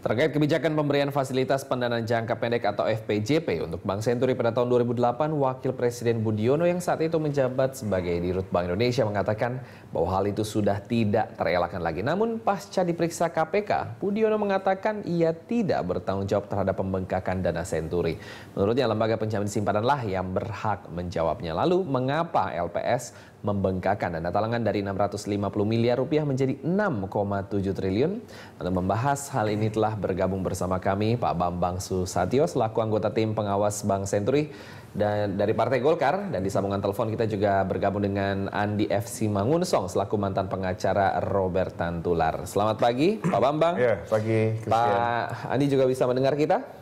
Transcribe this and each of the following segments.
Terkait kebijakan pemberian fasilitas pendanaan jangka pendek atau FPJP untuk Bank Senturi pada tahun 2008, Wakil Presiden Budiono yang saat itu menjabat sebagai Dirut Bank Indonesia mengatakan bahwa hal itu sudah tidak terelakkan lagi. Namun pasca diperiksa KPK, Budiono mengatakan ia tidak bertanggung jawab terhadap pembengkakan dana Senturi. Menurutnya lembaga penjamin lah yang berhak menjawabnya. Lalu mengapa LPS membengkakan dana talangan dari 650 miliar rupiah menjadi 6,7 triliun. Untuk membahas hal ini telah bergabung bersama kami Pak Bambang Susatyo selaku anggota tim pengawas Bank Senturi dan dari Partai Golkar dan di sambungan telepon kita juga bergabung dengan Andi F. Simangunsong selaku mantan pengacara Robert Tantular. Selamat pagi Pak Bambang. Ya, pagi Christian. Pak Andi juga bisa mendengar kita?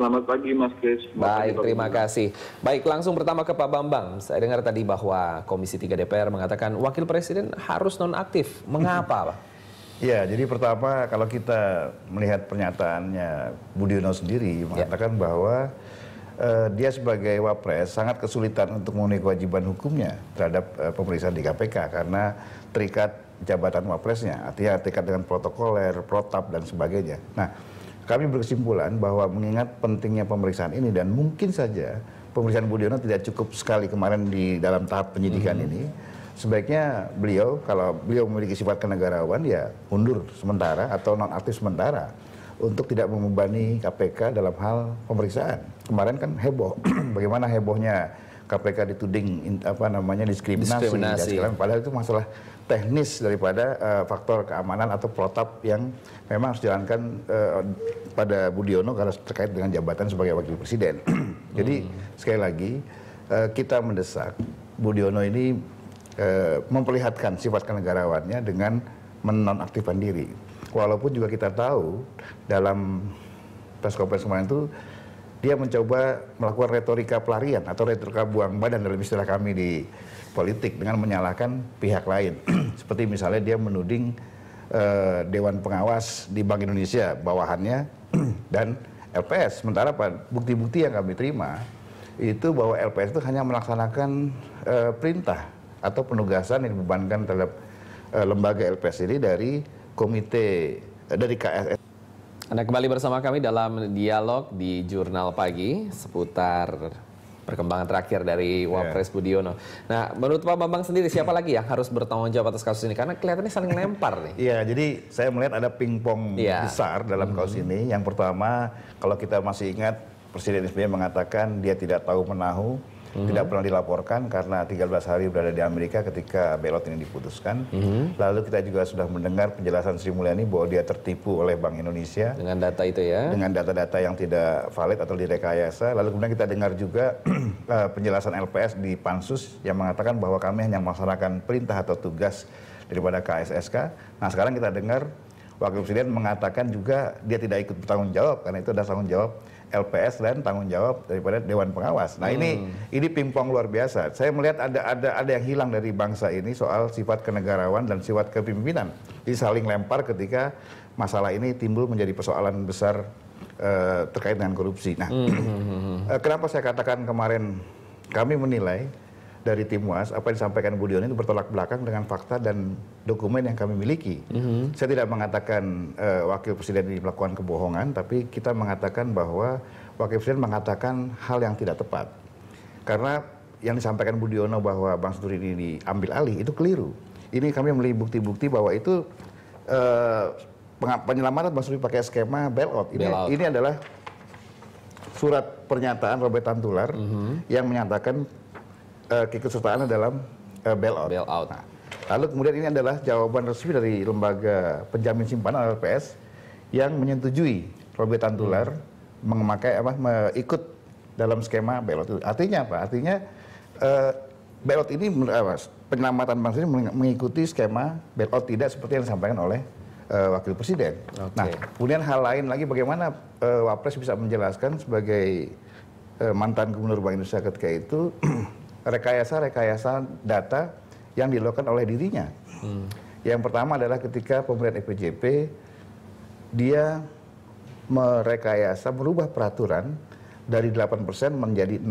Selamat pagi Mas Kris. Baik, pagi, terima kasih. Baik, langsung pertama ke Pak Bambang. Saya dengar tadi bahwa Komisi 3 DPR mengatakan wakil presiden harus nonaktif. Mengapa, Pak? Ya, jadi pertama kalau kita melihat pernyataannya Budiono sendiri ya. mengatakan ya. bahwa uh, dia sebagai wapres sangat kesulitan untuk memenuhi kewajiban hukumnya terhadap uh, pemeriksaan di KPK karena terikat jabatan wapresnya, artinya terikat dengan protokoler, protap dan sebagainya. Nah, kami berkesimpulan bahwa mengingat pentingnya pemeriksaan ini dan mungkin saja pemeriksaan Budiono tidak cukup sekali kemarin di dalam tahap penyidikan -hmm. ini. Sebaiknya beliau kalau beliau memiliki sifat kenegarawan ya mundur sementara atau non aktif sementara untuk tidak membebani KPK dalam hal pemeriksaan. Kemarin kan heboh bagaimana hebohnya KPK dituding apa namanya diskriminasi, diskriminasi. Dan padahal itu masalah teknis daripada uh, faktor keamanan atau protap yang memang harus dijalankan uh, pada Budiono karena terkait dengan jabatan sebagai wakil presiden. Jadi hmm. sekali lagi uh, kita mendesak Budiono ini uh, memperlihatkan sifat kenegarawannya dengan menonaktifkan diri. Walaupun juga kita tahu dalam press conference kemarin itu dia mencoba melakukan retorika pelarian atau retorika buang badan dalam istilah kami di politik dengan menyalahkan pihak lain. Seperti misalnya dia menuding Eh, Dewan Pengawas di Bank Indonesia bawahannya dan LPS. Sementara bukti-bukti yang kami terima itu bahwa LPS itu hanya melaksanakan eh, perintah atau penugasan yang dibebankan terhadap eh, lembaga LPS ini dari komite eh, dari KSS. Anda kembali bersama kami dalam dialog di Jurnal Pagi seputar perkembangan terakhir dari Wapres yeah. Budiono. Nah, menurut Pak Bambang sendiri siapa lagi yang harus bertanggung jawab atas kasus ini? Karena kelihatannya saling lempar nih. Iya, yeah, jadi saya melihat ada pingpong yeah. besar dalam kasus hmm. ini. Yang pertama, kalau kita masih ingat Presiden SBY mengatakan dia tidak tahu menahu -hmm. tidak pernah dilaporkan karena 13 hari berada di Amerika ketika belot ini diputuskan. Mm -hmm. Lalu kita juga sudah mendengar penjelasan Sri Mulyani bahwa dia tertipu oleh Bank Indonesia dengan data itu ya. Dengan data-data yang tidak valid atau direkayasa. Lalu kemudian kita dengar juga eh, penjelasan LPS di pansus yang mengatakan bahwa kami hanya melaksanakan perintah atau tugas daripada KSSK. Nah, sekarang kita dengar Wakil Presiden mengatakan juga dia tidak ikut bertanggung jawab karena itu ada tanggung jawab LPS dan tanggung jawab daripada dewan pengawas. Nah, hmm. ini ini pingpong luar biasa. Saya melihat ada ada ada yang hilang dari bangsa ini soal sifat kenegarawan dan sifat kepemimpinan. Jadi saling lempar ketika masalah ini timbul menjadi persoalan besar uh, terkait dengan korupsi. Nah, hmm. hmm, hmm, hmm. Eh, kenapa saya katakan kemarin kami menilai dari tim apa yang disampaikan Bu Dion itu bertolak belakang dengan fakta dan dokumen yang kami miliki. Mm-hmm. Saya tidak mengatakan uh, wakil presiden ini melakukan kebohongan, tapi kita mengatakan bahwa wakil presiden mengatakan hal yang tidak tepat. Karena yang disampaikan Budiono bahwa Bang Sudrin ini diambil alih itu keliru. Ini kami melihat bukti-bukti bahwa itu uh, eh, penyelamatan Bang pakai skema bailout. Ini, bailout. ini adalah surat pernyataan Robert Tantular mm -hmm. yang menyatakan uh, eh, keikutsertaan dalam uh, bailout. bailout. Nah, lalu kemudian ini adalah jawaban resmi dari lembaga penjamin simpanan LPS yang menyetujui Robert Antular hmm. memakai apa ikut dalam skema bailout itu. Artinya apa? Artinya uh, bailout ini uh, penyelamatan bangsa ini mengikuti skema bailout tidak seperti yang disampaikan oleh uh, wakil presiden. Okay. Nah, kemudian hal lain lagi bagaimana uh, Wapres bisa menjelaskan sebagai mantan gubernur Bank Indonesia ketika itu rekayasa-rekayasa data yang dilakukan oleh dirinya. Hmm. Yang pertama adalah ketika pemerintah EPJP dia merekayasa merubah peraturan dari 8% menjadi 0%.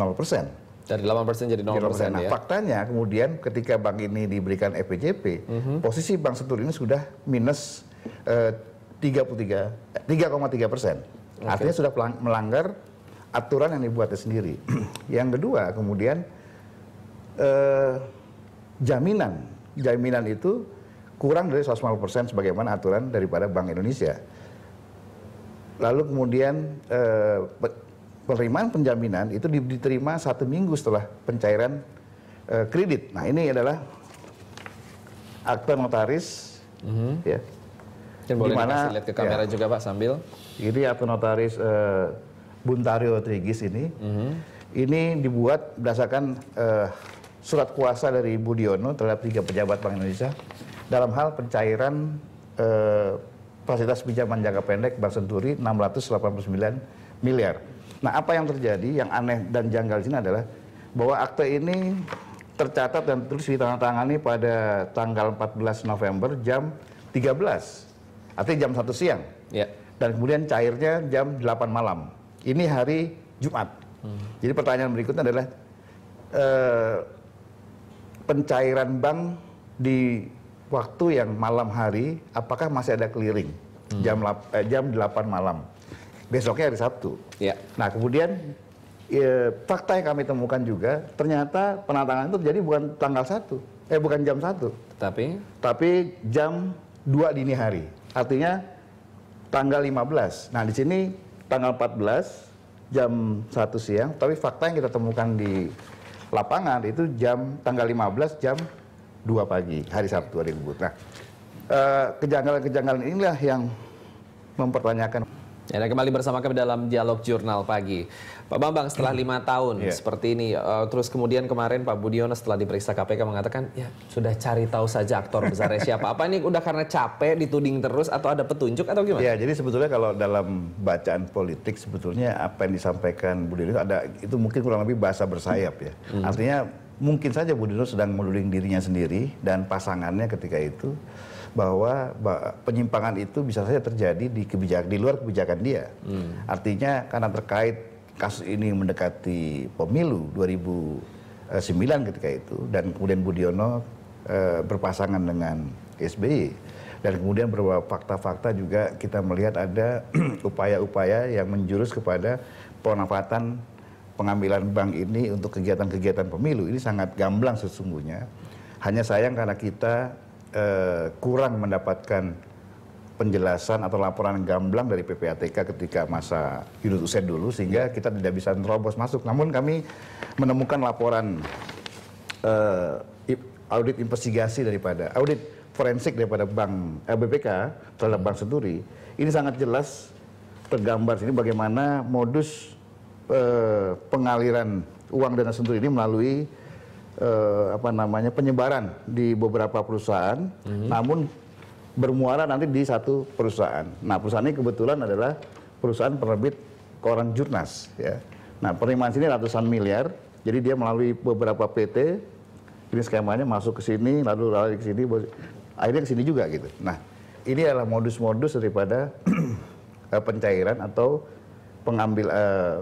Dari 8% jadi 0%, 0%. Nah, ya. faktanya kemudian ketika bank ini diberikan EPJP, -hmm. posisi Bank setur ini sudah minus eh, 33 3,3 persen. Okay. Artinya sudah melanggar aturan yang dibuatnya sendiri. yang kedua, kemudian Eh, jaminan jaminan itu kurang dari 150% sebagaimana aturan daripada Bank Indonesia. Lalu kemudian eh, penerimaan penjaminan itu diterima satu minggu setelah pencairan eh, kredit. Nah ini adalah akte notaris, mm -hmm. ya. boleh dimana, lihat ke kamera ya, juga Pak sambil. Ini akte notaris eh, Buntario Trigis ini. Mm -hmm. Ini dibuat berdasarkan eh, surat kuasa dari Budiono terhadap tiga pejabat Bank Indonesia dalam hal pencairan eh, fasilitas pinjaman jangka pendek Bank Senturi 689 miliar. Nah, apa yang terjadi yang aneh dan janggal di sini adalah bahwa akte ini tercatat dan terus ditandatangani pada tanggal 14 November jam 13. Artinya jam 1 siang. Ya. Dan kemudian cairnya jam 8 malam. Ini hari Jumat. Hmm. Jadi pertanyaan berikutnya adalah eh, pencairan bank di waktu yang malam hari apakah masih ada clearing hmm. jam eh, jam 8 malam. Besoknya hari Sabtu. Ya. Nah, kemudian e, fakta yang kami temukan juga ternyata penatangan itu terjadi bukan tanggal 1, eh bukan jam 1. Tapi tapi jam 2 dini hari. Artinya tanggal 15. Nah, di sini tanggal 14 jam 1 siang, tapi fakta yang kita temukan di lapangan itu jam tanggal 15 jam 2 pagi hari Sabtu hari Rabu. Nah, eh, kejanggalan-kejanggalan inilah yang mempertanyakan Ya, dan kembali bersama kami dalam dialog jurnal pagi. Pak Bambang, setelah lima tahun yeah. seperti ini, uh, terus kemudian kemarin Pak Budiono setelah diperiksa KPK mengatakan, ya sudah cari tahu saja aktor besarnya siapa. Apa ini udah karena capek dituding terus atau ada petunjuk atau gimana? Ya, jadi sebetulnya kalau dalam bacaan politik sebetulnya apa yang disampaikan Budiono ada itu mungkin kurang lebih bahasa bersayap ya. Hmm. Artinya mungkin saja Budiono sedang menuding dirinya sendiri dan pasangannya ketika itu bahwa penyimpangan itu bisa saja terjadi di kebijakan di luar kebijakan dia. Hmm. Artinya karena terkait kasus ini mendekati pemilu 2009 ketika itu dan kemudian Budiono e, eh, berpasangan dengan SBY dan kemudian beberapa fakta-fakta juga kita melihat ada upaya-upaya yang menjurus kepada penafatan pengambilan bank ini untuk kegiatan-kegiatan pemilu ini sangat gamblang sesungguhnya. Hanya sayang karena kita Eh, kurang mendapatkan penjelasan atau laporan gamblang dari PPATK ketika masa Yunus Usen dulu sehingga kita tidak bisa terobos masuk. Namun kami menemukan laporan eh, audit investigasi daripada audit forensik daripada bank LBPK eh, terhadap bank Senturi ini sangat jelas tergambar sini bagaimana modus eh, pengaliran uang dana Senturi ini melalui eh, apa namanya penyebaran di beberapa perusahaan, hmm. namun bermuara nanti di satu perusahaan. Nah perusahaan ini kebetulan adalah perusahaan penerbit koran jurnas. Ya. Nah penerimaan sini ratusan miliar, jadi dia melalui beberapa PT, ini skemanya masuk ke sini, lalu lari ke sini, akhirnya ke sini juga gitu. Nah ini adalah modus-modus daripada eh, pencairan atau pengambil eh,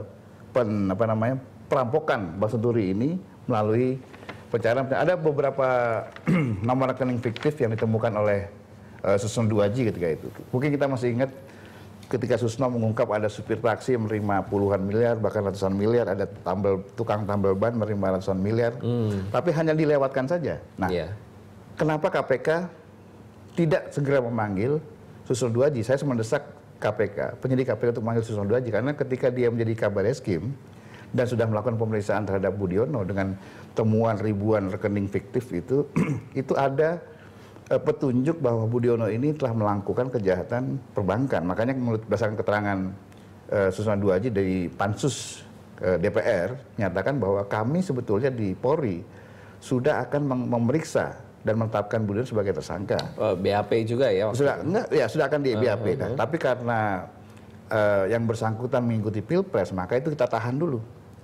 pen, apa namanya perampokan Basenturi ini melalui pencairan ada beberapa nomor rekening fiktif yang ditemukan oleh uh, eh, Susno Duaji ketika itu. Mungkin kita masih ingat ketika Susno mengungkap ada supir taksi menerima puluhan miliar bahkan ratusan miliar, ada tambal tukang tambal ban menerima ratusan miliar, hmm. tapi hanya dilewatkan saja. Nah, yeah. kenapa KPK tidak segera memanggil Susno Duaji? Saya mendesak KPK, penyidik KPK untuk memanggil Susno Duaji karena ketika dia menjadi kabar eskim dan sudah melakukan pemeriksaan terhadap Budiono dengan temuan ribuan rekening fiktif itu, itu ada e, petunjuk bahwa Budiono ini telah melakukan kejahatan perbankan. Makanya menurut berdasarkan keterangan uh, e, Susana Duaji dari pansus uh, e, DPR menyatakan bahwa kami sebetulnya di Polri sudah akan memeriksa dan menetapkan Budiono sebagai tersangka. Oh, BAP juga ya? Sudah enggak ya sudah akan di ah, BAP. Uh, Nah, tapi karena uh, yang bersangkutan mengikuti pilpres maka itu kita tahan dulu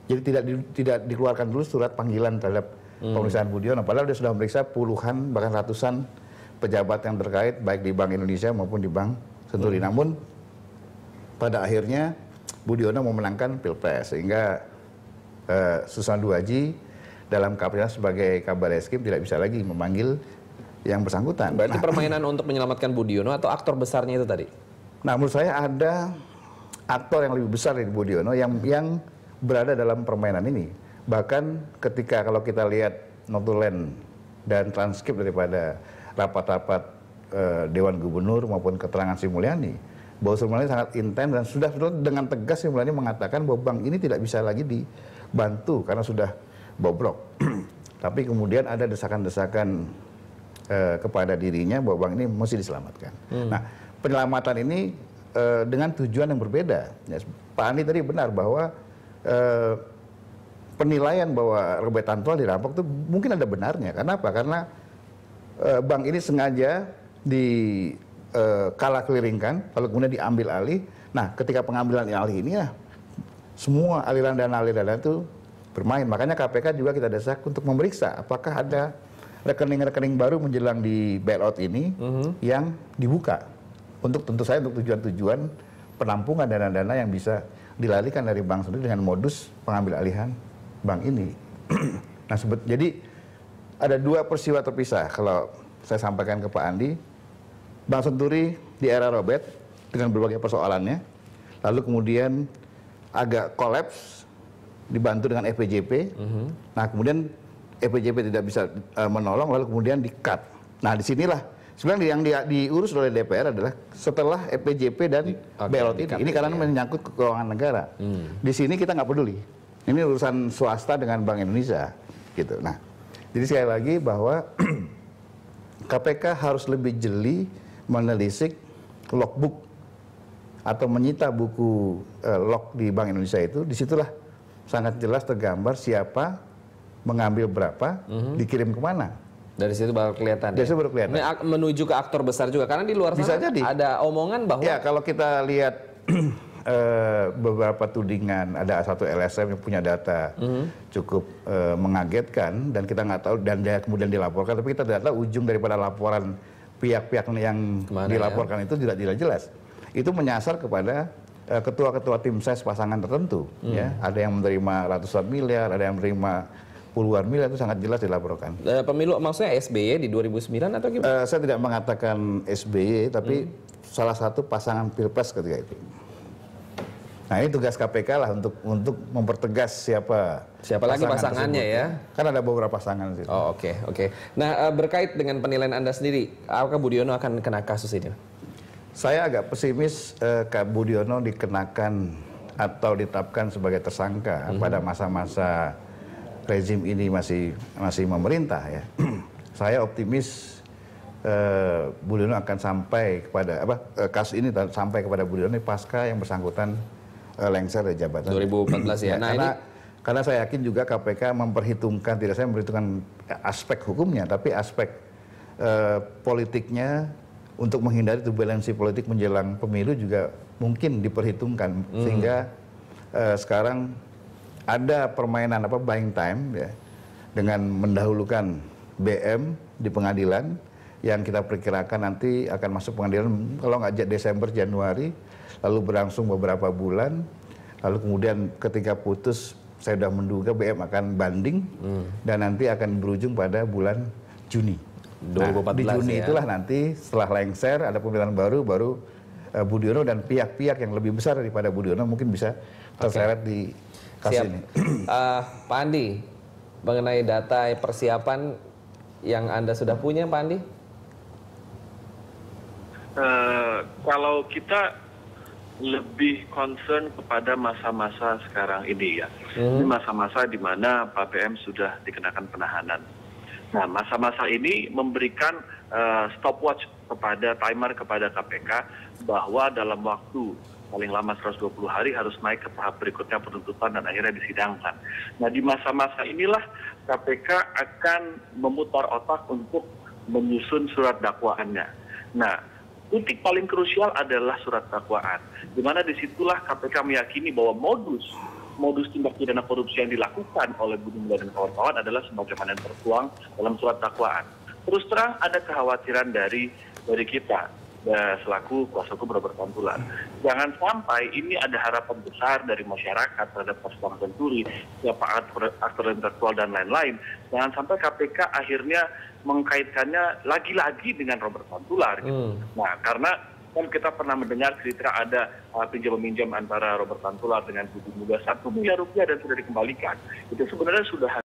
jadi tidak di, tidak dikeluarkan dulu surat panggilan terhadap hmm. pemeriksaan Budiono padahal dia sudah memeriksa puluhan bahkan ratusan pejabat yang terkait baik di Bank Indonesia maupun di Bank Senturi hmm. namun pada akhirnya Budiono memenangkan pilpres sehingga uh, Susan Duaji dalam kapasitas sebagai kabar eskim tidak bisa lagi memanggil yang bersangkutan. Berarti nah, permainan untuk menyelamatkan Budiono atau aktor besarnya itu tadi? Nah, menurut saya ada aktor yang lebih besar dari Budiono yang yang berada dalam permainan ini. Bahkan ketika kalau kita lihat notulen dan transkrip daripada rapat-rapat e, Dewan Gubernur maupun keterangan Sri Mulyani, bahwa Sri Mulyani sangat intens dan sudah dengan tegas Sri Mulyani mengatakan bahwa bank ini tidak bisa lagi dibantu karena sudah bobrok. Tapi kemudian ada desakan-desakan e, kepada dirinya bahwa bank ini mesti diselamatkan. Hmm. Nah, penyelamatan ini Eh, dengan tujuan yang berbeda. Ya, Pak Andi tadi benar bahwa uh, penilaian bahwa Robert Antoal dirampok itu mungkin ada benarnya. Kenapa? Karena uh, bank ini sengaja di uh, kala keliringkan, lalu kemudian diambil alih. Nah, ketika pengambilan alih ini ya semua aliran dana aliran dana itu bermain. Makanya KPK juga kita desak untuk memeriksa apakah ada rekening-rekening baru menjelang di bailout ini uh mm-hmm. -huh. yang dibuka untuk tentu saja untuk tujuan-tujuan penampungan dana-dana yang bisa dilarikan dari bank sendiri dengan modus pengambil alihan bank ini. nah, sebut, jadi ada dua peristiwa terpisah kalau saya sampaikan ke Pak Andi. Bank Senturi di era Robert dengan berbagai persoalannya, lalu kemudian agak kolaps dibantu dengan FPJP. E uh-huh. Mhm. Nah, kemudian FPJP e tidak bisa uh, menolong, lalu kemudian di-cut. Nah, disinilah Sebenarnya yang di, diurus oleh DPR adalah setelah EPJP dan okay, ini. Ini karena ya. menyangkut keuangan negara. Hmm. Di sini kita nggak peduli. Ini urusan swasta dengan Bank Indonesia, gitu. Nah, jadi sekali lagi bahwa KPK harus lebih jeli menelisik logbook atau menyita buku eh, log di Bank Indonesia itu, disitulah sangat jelas tergambar siapa mengambil berapa, mm -hmm. dikirim kemana dari situ baru kelihatan. Dari ya? situ baru kelihatan. Ini menuju ke aktor besar juga karena di luar Bisa sana jadi. ada omongan bahwa Ya, kalau kita lihat eh, beberapa tudingan ada satu LSM yang punya data mm-hmm. cukup uh, mengagetkan dan kita nggak tahu dan dia kemudian dilaporkan tapi kita tidak tahu ujung daripada laporan pihak-pihak yang Kemana ya? dilaporkan ya? itu tidak tidak jelas itu menyasar kepada eh, ketua-ketua tim ses pasangan tertentu mm. ya ada yang menerima ratusan miliar ada yang menerima puluhan miliar itu sangat jelas dilaporkan. Uh, pemilu maksudnya SBY di 2009 atau gimana? Uh, saya tidak mengatakan SBY, tapi hmm. salah satu pasangan pilpres ketika itu. Nah ini tugas KPK lah untuk untuk mempertegas siapa siapa pasangan lagi pasangannya ya. Kan ada beberapa pasangan sih. Oh oke okay, oke. Okay. Nah eh, berkait dengan penilaian anda sendiri, apakah Budiono akan kena kasus ini? Saya agak pesimis uh, Kak Budiono dikenakan atau ditetapkan sebagai tersangka mm -hmm. pada masa-masa rezim ini masih masih memerintah ya, saya optimis eh, Budiono akan sampai kepada apa eh, kasus ini sampai kepada Budiono pasca yang bersangkutan eh, lengser dari jabatan. 2014 ya. ya. Nah, karena ini... karena saya yakin juga KPK memperhitungkan tidak saya memperhitungkan aspek hukumnya tapi aspek eh, politiknya untuk menghindari turbulensi politik menjelang pemilu juga mungkin diperhitungkan hmm. sehingga eh, sekarang ada permainan apa buying time ya dengan mendahulukan BM di pengadilan yang kita perkirakan nanti akan masuk pengadilan kalau nggak Desember Januari lalu berlangsung beberapa bulan lalu kemudian ketika putus saya sudah menduga BM akan banding hmm. dan nanti akan berujung pada bulan Juni. nah, di Juni ya. itulah nanti setelah lengser ada pemilihan baru baru eh, Budiono dan pihak-pihak yang lebih besar daripada Budiono mungkin bisa terseret okay. di Siap. Uh, Pak Andi, mengenai data persiapan yang Anda sudah punya, Pak Andi? Uh, kalau kita lebih concern kepada masa-masa sekarang ini ya. Hmm. Ini masa-masa di mana Pak PPM sudah dikenakan penahanan. Nah, masa-masa ini memberikan uh, stopwatch kepada timer kepada KPK bahwa dalam waktu paling lama 120 hari harus naik ke tahap berikutnya penuntutan dan akhirnya disidangkan. Nah di masa-masa inilah KPK akan memutar otak untuk menyusun surat dakwaannya. Nah titik paling krusial adalah surat dakwaan, di mana disitulah KPK meyakini bahwa modus modus tindak pidana korupsi yang dilakukan oleh Budi Mulia dan kawan-kawan adalah sebagaimana yang tertuang dalam surat dakwaan. Terus terang ada kekhawatiran dari dari kita uh, selaku kuasa hukum Robert Pantulan. Jangan sampai ini ada harapan besar dari masyarakat terhadap kasus Bang Senturi, siapa aktor, aktor intelektual dan lain-lain. Jangan sampai KPK akhirnya mengkaitkannya lagi-lagi dengan Robert Pantulan. Gitu. Hmm. Nah, karena kan kita pernah mendengar cerita ada uh, eh, pinjam meminjam antara Robert Tantular dengan Budi Muda satu miliar rupiah dan sudah dikembalikan. Itu sebenarnya sudah